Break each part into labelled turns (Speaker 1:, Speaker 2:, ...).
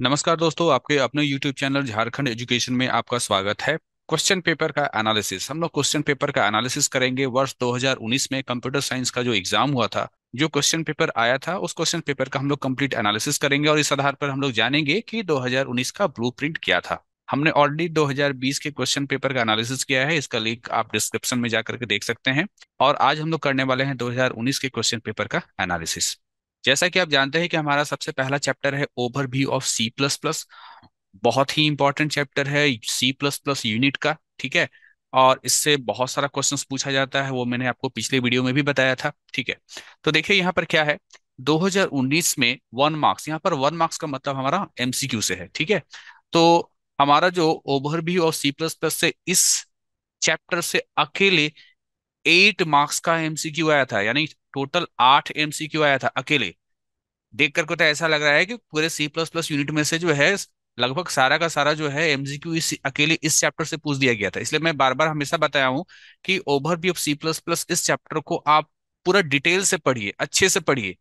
Speaker 1: नमस्कार दोस्तों आपके अपने YouTube चैनल झारखंड एजुकेशन में आपका स्वागत है क्वेश्चन पेपर का एनालिसिस हम लोग क्वेश्चन पेपर का एनालिसिस करेंगे वर्ष 2019 में कंप्यूटर साइंस का जो एग्जाम हुआ था जो क्वेश्चन पेपर आया था उस क्वेश्चन पेपर का हम लोग कंप्लीट एनालिसिस करेंगे और इस आधार पर हम लोग जानेंगे कि 2019 का ब्लू क्या था हमने ऑलरेडी 2020 के क्वेश्चन पेपर का एनालिसिस किया है इसका लिंक आप डिस्क्रिप्शन में जाकर के देख सकते हैं और आज हम लोग करने वाले हैं 2019 के क्वेश्चन पेपर का एनालिसिस जैसा कि आप जानते हैं कि हमारा सबसे पहला चैप्टर है overview of C plus plus बहुत ही इंपॉर्टेंट चैप्टर है सी प्लस प्लस यूनिट का ठीक है और इससे बहुत सारा क्वेश्चन पूछा जाता है वो मैंने आपको पिछले वीडियो में भी बताया था ठीक है तो देखिये यहाँ पर क्या है 2019 में वन मार्क्स यहाँ पर वन मार्क्स का मतलब हमारा एमसीक्यू से है ठीक है तो हमारा जो overview of C plus plus से इस चैप्टर से अकेले एट मार्क्स का एमसीक्यू आया था यानी टोटल आठ एमसीक्यू आया था अकेले देख करके तो ऐसा लग रहा है कि पूरे सी प्लस प्लस यूनिट में से जो है लगभग सारा का सारा जो है एमसीक्यू इस अकेले इस चैप्टर से पूछ दिया गया था इसलिए मैं बार बार हमेशा बताया हूं कि overview of C plus plus इस चैप्टर को आप पूरा डिटेल से पढ़िए अच्छे से पढ़िए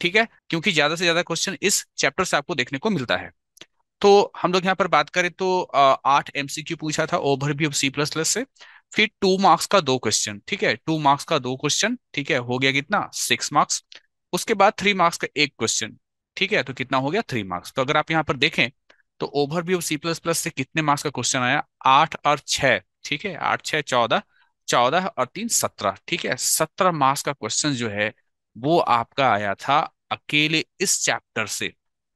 Speaker 1: ठीक है क्योंकि ज्यादा से ज्यादा क्वेश्चन इस चैप्टर से आपको देखने को मिलता है तो हम लोग यहाँ पर बात करें तो आठ एमसीक्यू पूछा था overview of C plus plus से फिर टू मार्क्स का दो क्वेश्चन ठीक है टू मार्क्स का दो क्वेश्चन ठीक है हो गया कितना सिक्स मार्क्स उसके बाद थ्री मार्क्स का एक क्वेश्चन ठीक है तो कितना हो गया थ्री मार्क्स तो अगर आप यहाँ पर देखें तो ओवरव्यू सी प्लस प्लस से कितने मार्क्स का क्वेश्चन आया आठ और छह ठीक है आठ छह चौदह चौदह और तीन सत्रह ठीक है सत्रह मार्क्स का क्वेश्चन जो है वो आपका आया था अकेले इस चैप्टर से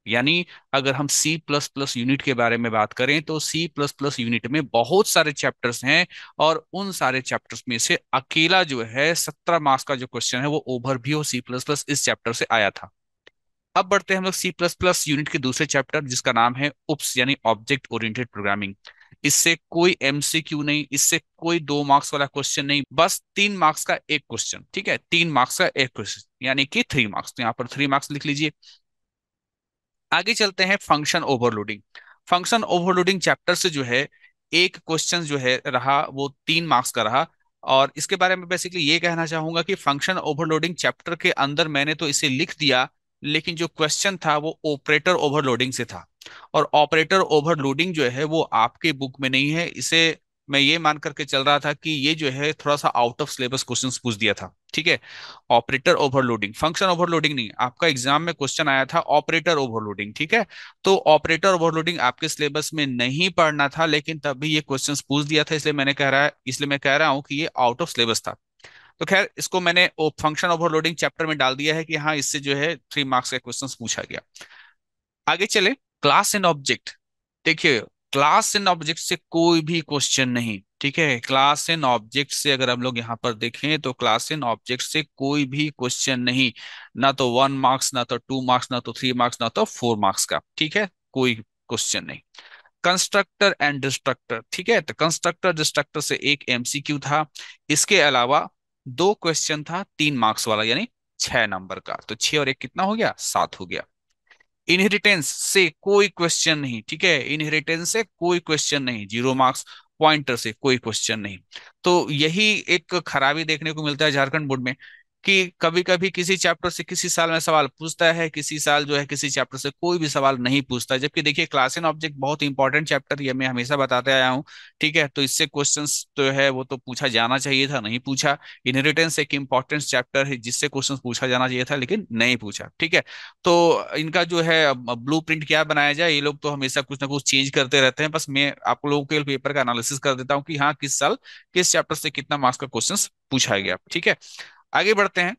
Speaker 1: यानी अगर हम सी प्लस प्लस यूनिट के बारे में बात करें तो सी प्लस प्लस यूनिट में बहुत सारे चैप्टर्स हैं और उन सारे चैप्टर्स में से अकेला जो है सत्रह मार्क्स का जो क्वेश्चन है वो हो सी प्लस प्लस इस चैप्टर से आया था अब बढ़ते हैं हम लोग सी प्लस प्लस यूनिट के दूसरे चैप्टर जिसका नाम है उप्स यानी ऑब्जेक्ट ओरिएंटेड प्रोग्रामिंग इससे कोई एमसीक्यू नहीं इससे कोई दो मार्क्स वाला क्वेश्चन नहीं बस तीन मार्क्स का एक क्वेश्चन ठीक है तीन मार्क्स का एक क्वेश्चन यानी कि थ्री मार्क्स तो यहाँ पर थ्री मार्क्स लिख लीजिए आगे चलते हैं function overloading function overloading chapter से जो है एक क्वेश्चन जो है रहा वो तीन मार्क्स का रहा और इसके बारे में बेसिकली ये कहना चाहूंगा कि फंक्शन ओवरलोडिंग चैप्टर के अंदर मैंने तो इसे लिख दिया लेकिन जो क्वेश्चन था वो ऑपरेटर ओवरलोडिंग से था और ऑपरेटर ओवरलोडिंग जो है वो आपके बुक में नहीं है इसे मैं ये मान करके चल रहा था कि ये जो है थोड़ा सा आउट ऑफ सिलेबस क्वेश्चन पूछ दिया था ठीक है ऑपरेटर ओवरलोडिंग फंक्शन ओवरलोडिंग नहीं आपका एग्जाम में क्वेश्चन आया था ऑपरेटर ओवरलोडिंग ठीक है तो ऑपरेटर ओवरलोडिंग आपके सिलेबस में नहीं पढ़ना था लेकिन तब भी ये क्वेश्चन पूछ दिया था इसलिए मैंने कह रहा है इसलिए मैं कह रहा हूँ कि ये आउट ऑफ सिलेबस था तो खैर इसको मैंने फंक्शन ओवरलोडिंग चैप्टर में डाल दिया है कि हाँ इससे जो है थ्री मार्क्स का क्वेश्चन पूछा गया आगे चले क्लास एंड ऑब्जेक्ट देखिए क्लास इन ऑब्जेक्ट से कोई भी क्वेश्चन नहीं ठीक है क्लास इन ऑब्जेक्ट से अगर हम लोग यहाँ पर देखें तो क्लास इन ऑब्जेक्ट से कोई भी क्वेश्चन नहीं ना तो वन मार्क्स ना तो टू मार्क्स ना तो थ्री मार्क्स ना तो फोर मार्क्स का ठीक है कोई क्वेश्चन नहीं कंस्ट्रक्टर एंड डिस्ट्रक्टर ठीक है तो कंस्ट्रक्टर डिस्ट्रक्टर से एक एमसीक्यू था इसके अलावा दो क्वेश्चन था तीन मार्क्स वाला यानी छह नंबर का तो छह और एक कितना हो गया सात हो गया इनहेरिटेंस से कोई क्वेश्चन नहीं ठीक है इनहेरिटेंस से कोई क्वेश्चन नहीं जीरो मार्क्स पॉइंटर से कोई क्वेश्चन नहीं तो यही एक खराबी देखने को मिलता है झारखंड बोर्ड में कि कभी कभी किसी चैप्टर से किसी साल में सवाल पूछता है किसी साल जो है किसी चैप्टर से कोई भी सवाल नहीं पूछता जबकि देखिए क्लास इन ऑब्जेक्ट बहुत इंपॉर्टेंट चैप्टर ये मैं हमेशा बताते आया हूँ ठीक है तो इससे क्वेश्चन जो तो है वो तो पूछा जाना चाहिए था नहीं पूछा इनहेरिटेंस एक इंपॉर्टेंट चैप्टर है जिससे क्वेश्चन पूछा जाना चाहिए था लेकिन नहीं पूछा ठीक है तो इनका जो है ब्लू क्या बनाया जाए ये लोग तो हमेशा कुछ ना कुछ चेंज करते रहते हैं बस मैं आप लोगों के पेपर का एनालिसिस कर देता हूँ कि हाँ किस साल किस चैप्टर से कितना मार्क्स का क्वेश्चन पूछा गया ठीक है आगे बढ़ते हैं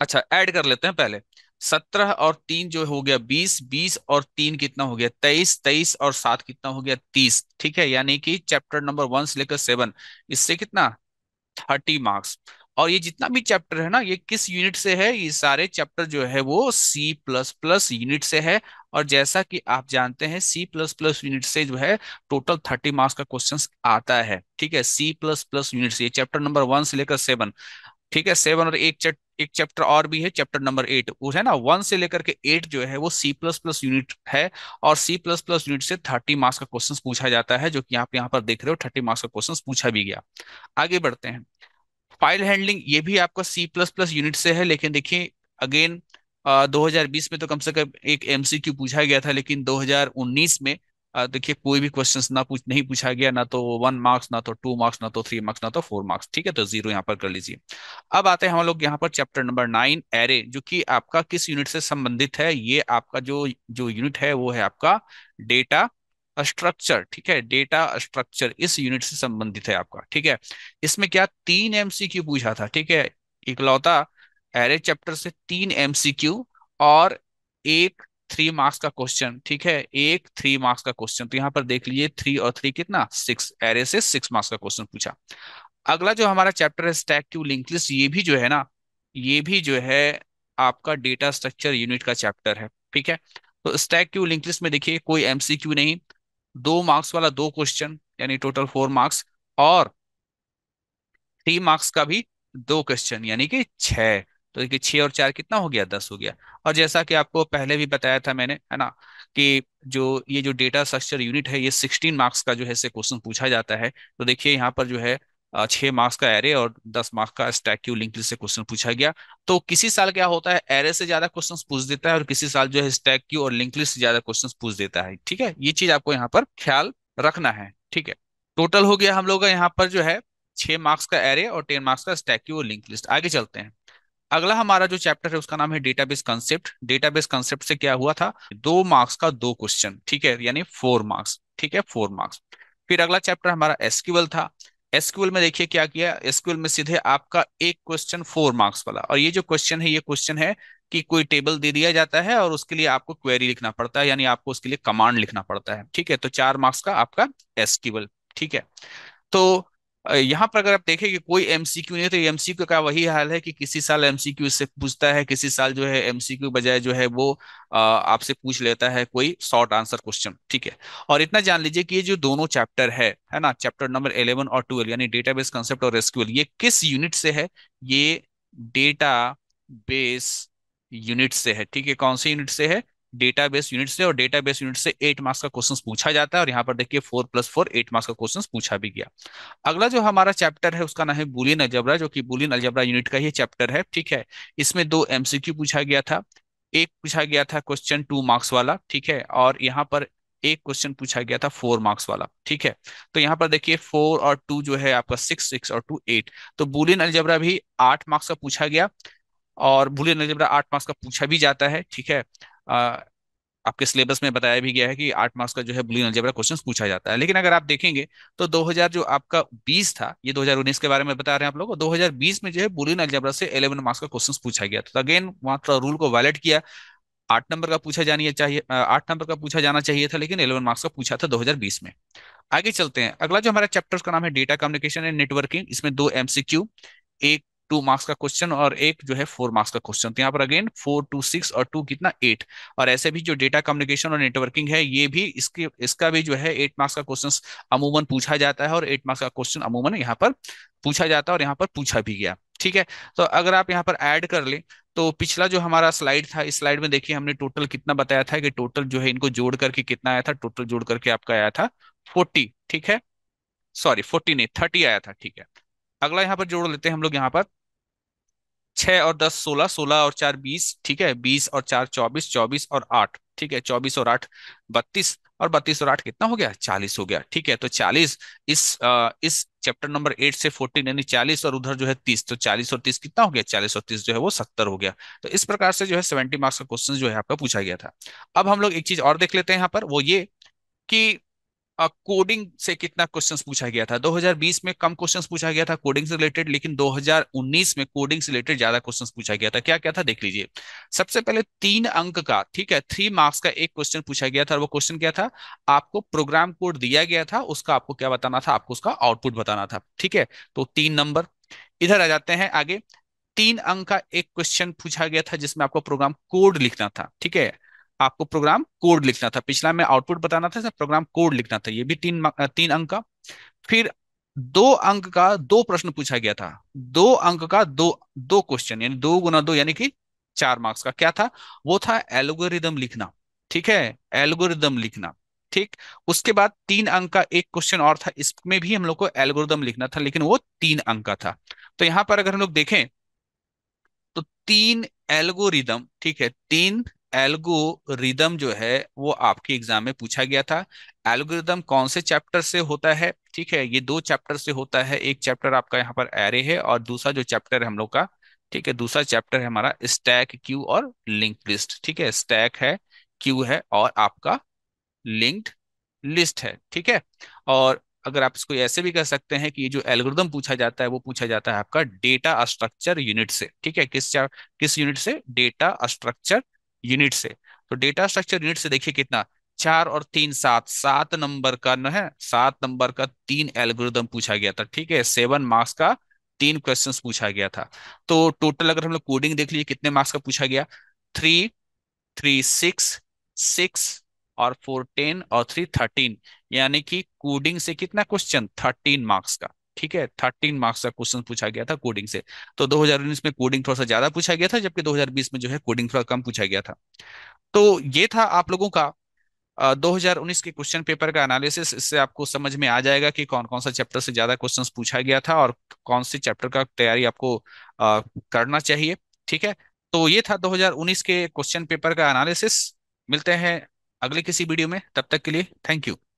Speaker 1: अच्छा ऐड कर लेते हैं पहले सत्रह और तीन जो हो गया बीस बीस और तीन कितना हो गया तेईस तेईस और सात कितना हो गया तीस ठीक है यानी कि चैप्टर नंबर वन से लेकर सेवन इससे कितना थर्टी मार्क्स और ये जितना भी चैप्टर है ना ये किस यूनिट से है ये सारे चैप्टर जो है वो सी प्लस प्लस यूनिट से है और जैसा कि आप जानते हैं सी प्लस प्लस यूनिट से जो है टोटल थर्टी मार्क्स का क्वेश्चन आता है ठीक है सी प्लस प्लस यूनिट से चैप्टर नंबर वन से लेकर सेवन ठीक है सेवन और एक चैप्ट एक चैप्टर और भी है चैप्टर नंबर एट वो है ना वन से लेकर के एट जो है वो सी प्लस प्लस यूनिट है और सी प्लस प्लस यूनिट से थर्टी मार्क्स का क्वेश्चन पूछा जाता है जो कि आप यहाँ पर देख रहे हो थर्टी मार्क्स का क्वेश्चन पूछा भी गया आगे बढ़ते हैं फाइल हैंडलिंग ये भी आपका सी प्लस प्लस यूनिट से है लेकिन देखिए अगेन दो में तो कम से कम एक एमसीक्यू पूछा गया था लेकिन दो में देखिए कोई भी क्वेश्चंस ना पूछ नहीं पूछा गया ना तो वन मार्क्स ना तो टू मार्क्स ना तो थ्री मार्क्स ना तो फोर मार्क्स ठीक है तो जीरो यहाँ पर कर लीजिए अब आते हैं हम लोग यहाँ पर चैप्टर नंबर नाइन एरे जो कि आपका किस यूनिट से संबंधित है ये आपका जो जो यूनिट है वो है आपका डेटा स्ट्रक्चर ठीक है डेटा स्ट्रक्चर इस यूनिट से संबंधित है आपका ठीक है इसमें क्या तीन एम पूछा था ठीक है इकलौता एरे चैप्टर से तीन एम और एक थ्री मार्क्स का क्वेश्चन ठीक है एक थ्री मार्क्स का क्वेश्चन तो यहाँ पर देख लीजिए थ्री और थ्री कितना सिक्स एरे से सिक्स मार्क्स का क्वेश्चन पूछा अगला जो हमारा चैप्टर है स्टैक क्यू लिंक लिस्ट ये भी जो है ना ये भी जो है आपका डेटा स्ट्रक्चर यूनिट का चैप्टर है ठीक है तो स्टैक क्यू लिंक लिस्ट में देखिए कोई एमसीक्यू नहीं दो मार्क्स वाला दो क्वेश्चन यानी टोटल फोर मार्क्स और थ्री मार्क्स का भी दो क्वेश्चन यानी कि छह तो देखिए छह और चार कितना हो गया दस हो गया और जैसा कि आपको पहले भी बताया था मैंने है ना कि जो ये जो डेटा स्ट्रक्चर यूनिट है ये सिक्सटीन मार्क्स का जो है से क्वेश्चन पूछा जाता है तो देखिए यहाँ पर जो है छह मार्क्स का एरे और दस मार्क्स का स्टैक्यू लिंक से क्वेश्चन पूछा गया तो किसी साल क्या होता है एरे से ज्यादा क्वेश्चन पूछ देता है और किसी साल जो है स्टैक्यू और लिंक से ज्यादा क्वेश्चन पूछ देता है ठीक है ये चीज आपको यहाँ पर ख्याल रखना है ठीक है टोटल हो गया हम लोग का यहाँ पर जो है छह मार्क्स का एरे और टेन मार्क्स का स्टैक्यू और लिंक लिस्ट आगे चलते हैं अगला हमारा जो चैप्टर है उसका नाम है डेटाबेस कंसेप्ट डेटाबेस कंसेप्ट से क्या हुआ था दो मार्क्स का दो क्वेश्चन ठीक है यानी फोर मार्क्स ठीक है फोर मार्क्स फिर अगला चैप्टर हमारा एसक्यूएल था एसक्यूएल में देखिए क्या किया एसक्यूएल में सीधे आपका एक क्वेश्चन फोर मार्क्स वाला और ये जो क्वेश्चन है ये क्वेश्चन है कि कोई टेबल दे दिया जाता है और उसके लिए आपको क्वेरी लिखना पड़ता है यानी आपको उसके लिए कमांड लिखना पड़ता है ठीक है तो चार मार्क्स का आपका एसक्यूएल ठीक है तो यहाँ पर अगर आप देखें कि कोई एमसीक्यू नहीं है तो एमसीक्यू का वही हाल है कि किसी साल एमसीक्यू से पूछता है किसी साल जो है एमसीक्यू बजाय जो है वो आपसे पूछ लेता है कोई शॉर्ट आंसर क्वेश्चन ठीक है और इतना जान लीजिए कि ये जो दोनों चैप्टर है है ना चैप्टर नंबर इलेवन और ट्वेल्व यानी डेटा बेस कंसेप्ट और एसक्यूएल ये किस यूनिट से है ये डेटा बेस यूनिट से है ठीक है कौन से यूनिट से है डेटा बेस यूनिट से और डेटा बेस यूनिट से एट मार्क्स का क्वेश्चन पूछा जाता है और यहाँ पर देखिए four plus four eight marks का क्वेश्चन पूछा भी गया अगला जो हमारा चैप्टर है उसका नाम है बुलियन अलजबरा जो कि बुलियन अलजबरा यूनिट का ही चैप्टर है ठीक है इसमें दो एमसीक्यू पूछा गया था एक पूछा गया था क्वेश्चन टू मार्क्स वाला ठीक है और यहाँ पर एक क्वेश्चन पूछा गया था फोर मार्क्स वाला ठीक है तो यहाँ पर देखिए फोर और टू जो है आपका सिक्स सिक्स और टू एट तो बुलियन अलजबरा भी आठ मार्क्स का पूछा गया और बुलियन अलजबरा आठ मार्क्स का पूछा भी जाता है ठीक है आपके सिलेबस में बताया भी गया है कि आठ मार्क्स का जो है ब्लू अलजेबरा क्वेश्चन पूछा जाता है लेकिन अगर आप देखेंगे तो 2000 जो आपका 20 था ये 2019 के बारे में बता रहे हैं आप लोग दो हजार में जो है बुलियन अलजेबरा से 11 मार्क्स का क्वेश्चन पूछा गया तो अगेन वहां थोड़ा रूल को वायलेट किया आठ नंबर का पूछा जानी चाहिए आठ नंबर का पूछा जाना चाहिए था लेकिन इलेवन मार्क्स का पूछा था 2020 में आगे चलते हैं अगला जो हमारा चैप्टर का नाम है डेटा कम्युनिकेशन एंड नेटवर्किंग इसमें दो एमसीक्यू एक टू मार्क्स का क्वेश्चन और एक जो है फोर मार्क्स का क्वेश्चन तो यहाँ पर अगेन फोर टू सिक्स और टू कितना एट और ऐसे भी जो डेटा कम्युनिकेशन और नेटवर्किंग है ये भी इसके इसका भी जो है एट मार्क्स का क्वेश्चन अमूमन पूछा जाता है और एट मार्क्स का क्वेश्चन अमूमन यहाँ पर पूछा जाता है और यहाँ पर पूछा भी गया ठीक है तो अगर आप यहाँ पर ऐड कर ले तो पिछला जो हमारा स्लाइड था इस स्लाइड में देखिए हमने टोटल कितना बताया था कि टोटल जो है इनको जोड़ करके कितना आया था टोटल जोड़ करके आपका आया था फोर्टी ठीक है सॉरी फोर्टी नहीं थर्टी आया था ठीक है अगला यहाँ पर जोड़ लेते हैं हम लोग यहाँ पर छह और दस सोलह सोलह और चार बीस ठीक है बीस और चार चौबीस चौबीस और आठ ठीक है चौबीस और आठ बत्तीस और बत्तीस और आठ कितना हो गया चालीस हो गया ठीक है तो चालीस इस आ, इस चैप्टर नंबर एट से फोर्टीन यानी चालीस और उधर जो है तीस तो चालीस और तीस कितना हो गया चालीस और तीस जो है वो सत्तर हो गया तो इस प्रकार से जो है सेवेंटी मार्क्स का क्वेश्चन जो है आपका पूछा गया था अब हम लोग एक चीज और देख लेते हैं यहाँ पर वो ये कि कोडिंग से कितना क्वेश्चंस पूछा गया था 2020 में कम क्वेश्चंस पूछा गया था कोडिंग से रिलेटेड लेकिन 2019 में कोडिंग से रिलेटेड ज्यादा क्वेश्चंस पूछा गया था क्या क्या था देख लीजिए सबसे पहले तीन अंक का ठीक है थ्री मार्क्स का एक क्वेश्चन पूछा गया था और वो क्वेश्चन क्या था आपको प्रोग्राम कोड दिया गया था उसका आपको क्या बताना था आपको उसका आउटपुट बताना था ठीक है तो तीन नंबर इधर आ जाते हैं आगे तीन अंक का एक क्वेश्चन पूछा गया था जिसमें आपको प्रोग्राम कोड लिखना था ठीक है आपको प्रोग्राम कोड लिखना था पिछला में आउटपुट बताना था प्रोग्राम कोड लिखना था ये भी तीन तीन अंक का फिर दो अंक का दो प्रश्न पूछा गया था दो अंक का दो दो क्वेश्चन यानी दो गुना दो यानी कि चार मार्क्स का क्या था वो था एल्गोरिदम लिखना ठीक है एल्गोरिदम लिखना ठीक उसके बाद तीन अंक का एक क्वेश्चन और था इसमें भी हम लोग को एल्गोरिदम लिखना था लेकिन वो तीन अंक का था तो यहां पर अगर हम लोग देखें तो तीन एल्गोरिदम ठीक है तीन एल्गो रिदम जो है वो आपके एग्जाम में पूछा गया था एल्गोरिदम कौन से चैप्टर से होता है ठीक है ये दो चैप्टर से होता है एक चैप्टर आपका यहाँ पर एरे है और दूसरा जो चैप्टर है हम लोग का ठीक है दूसरा चैप्टर है हमारा स्टैक क्यू और लिंक लिस्ट ठीक है स्टैक है क्यू है और आपका लिंक्ड लिस्ट है ठीक है और अगर आप इसको ऐसे भी कह सकते हैं कि ये जो एल्गोरिदम पूछा जाता है वो पूछा जाता है आपका डेटा स्ट्रक्चर यूनिट से ठीक है किस किस यूनिट से डेटा स्ट्रक्चर यूनिट से तो डेटा स्ट्रक्चर यूनिट से देखिए कितना चार और तीन सात सात नंबर का न है सात नंबर का तीन एल्गोरिदम पूछा गया था ठीक है सेवन मार्क्स का तीन क्वेश्चंस पूछा गया था तो टोटल अगर हम लोग कोडिंग देख लीजिए कितने मार्क्स का पूछा गया थ्री थ्री सिक्स सिक्स और फोर टेन और थ्री थर्टीन यानी कि कोडिंग से कितना क्वेश्चन थर्टीन मार्क्स का ठीक है थर्टीन मार्क्स का क्वेश्चन पूछा गया था कोडिंग से तो 2019 में कोडिंग थोड़ा सा ज्यादा पूछा गया था जबकि 2020 में जो है कोडिंग थोड़ा कम पूछा गया था तो ये था आप लोगों का दो Uh, 2019 के क्वेश्चन पेपर का एनालिसिस इससे आपको समझ में आ जाएगा कि कौन कौन सा चैप्टर से ज्यादा क्वेश्चंस पूछा गया था और कौन से चैप्टर का तैयारी आपको uh, करना चाहिए ठीक है तो ये था 2019 के क्वेश्चन पेपर का एनालिसिस मिलते हैं अगले किसी वीडियो में तब तक के लिए थैंक यू